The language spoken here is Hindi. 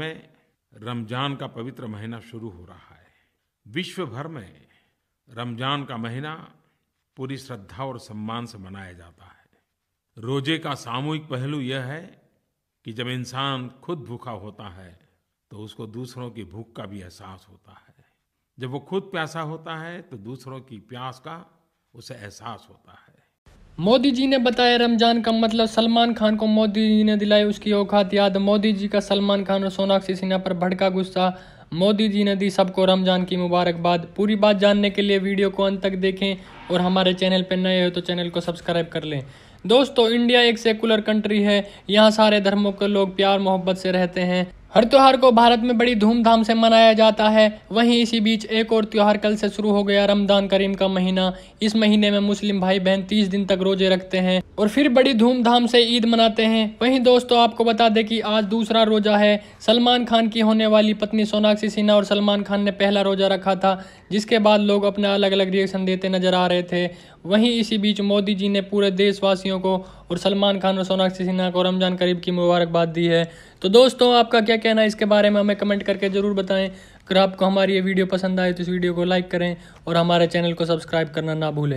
में रमजान का पवित्र महीना शुरू हो रहा है विश्व भर में रमजान का महीना पूरी श्रद्धा और सम्मान से मनाया जाता है रोजे का सामूहिक पहलू यह है कि जब इंसान खुद भूखा होता है तो उसको दूसरों की भूख का भी एहसास होता है जब वो खुद प्यासा होता है तो दूसरों की प्यास का उसे एहसास होता है मोदी जी ने बताया रमजान का मतलब सलमान खान को मोदी जी ने दिलाई उसकी औकात याद मोदी जी का सलमान खान और सोनाक्षी सिन्हा पर भड़का गुस्सा मोदी जी ने दी सबको रमजान की मुबारकबाद पूरी बात जानने के लिए वीडियो को अंत तक देखें और हमारे चैनल पर नए हो तो चैनल को सब्सक्राइब कर लें दोस्तों इंडिया एक सेकुलर कंट्री है यहाँ सारे धर्मों के लोग प्यार मोहब्बत से रहते हैं हर त्यौहार को भारत में बड़ी धूमधाम से मनाया जाता है वहीं इसी बीच एक और त्यौहार कल से शुरू हो गया रमजान करीम का महीना इस महीने में मुस्लिम भाई बहन तीस दिन तक रोजे रखते हैं और फिर बड़ी धूमधाम से ईद मनाते हैं वहीं दोस्तों आपको बता दें कि आज दूसरा रोजा है सलमान खान की होने वाली पत्नी सोनाक्षी सिन्हा और सलमान खान ने पहला रोजा रखा था जिसके बाद लोग अपना अलग अलग रिएक्शन देते नजर आ रहे थे वहीं इसी बीच मोदी जी ने पूरे देशवासियों को और सलमान खान और सोनाक्षी सिन्हा को रमजान करीब की मुबारकबाद दी है तो दोस्तों आपका क्या कहना है इसके बारे में हमें कमेंट करके ज़रूर बताएं अगर आपको हमारी ये वीडियो पसंद आए तो इस वीडियो को लाइक करें और हमारे चैनल को सब्सक्राइब करना ना भूलें